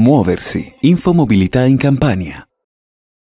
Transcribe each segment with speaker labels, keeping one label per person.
Speaker 1: Muoversi. Infomobilità in Campania.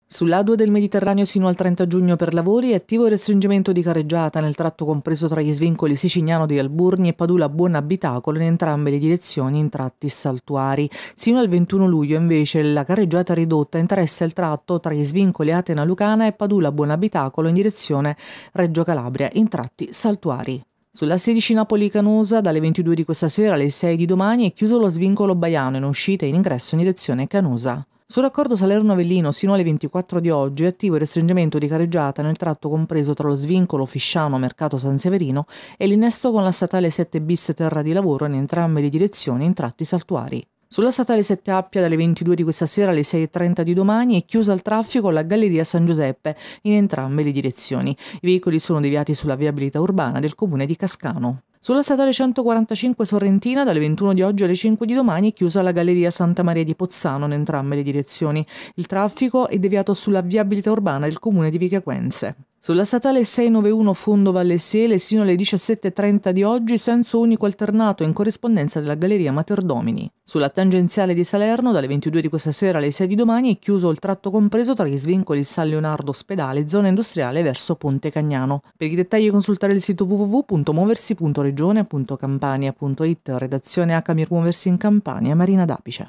Speaker 1: Sull'Adua del Mediterraneo sino al 30 giugno per lavori è attivo il restringimento di carreggiata nel tratto compreso tra gli svincoli siciliano di Alburni e Padula Buon Abitacolo in entrambe le direzioni in tratti saltuari. Sino al 21 luglio invece la carreggiata ridotta interessa il tratto tra gli svincoli Atena Lucana e Padula Buon Abitacolo in direzione Reggio Calabria in tratti saltuari. Sulla 16 napoli Canusa, dalle 22 di questa sera alle 6 di domani è chiuso lo svincolo baiano in uscita e in ingresso in direzione Canusa. Sul raccordo Salerno-Avellino sino alle 24 di oggi è attivo il restringimento di careggiata nel tratto compreso tra lo svincolo Fisciano-Mercato San Severino e l'innesto con la statale 7 bis Terra di Lavoro in entrambe le direzioni in tratti saltuari. Sulla statale 7 Appia dalle 22 di questa sera alle 6.30 di domani è chiusa al traffico la Galleria San Giuseppe in entrambe le direzioni. I veicoli sono deviati sulla viabilità urbana del comune di Cascano. Sulla statale 145 Sorrentina dalle 21 di oggi alle 5 di domani è chiusa la Galleria Santa Maria di Pozzano in entrambe le direzioni. Il traffico è deviato sulla viabilità urbana del comune di Vicaquense. Sulla statale 691 Fondo Vallesiele sino alle 17.30 di oggi senso unico alternato in corrispondenza della Galleria Materdomini. Sulla tangenziale di Salerno dalle 22 di questa sera alle 6 di domani è chiuso il tratto compreso tra gli svincoli San Leonardo Ospedale zona industriale verso Ponte Cagnano. Per i dettagli consultare il sito www.moversi.regione.campania.it redazione H Muoversi in Campania Marina Dapice.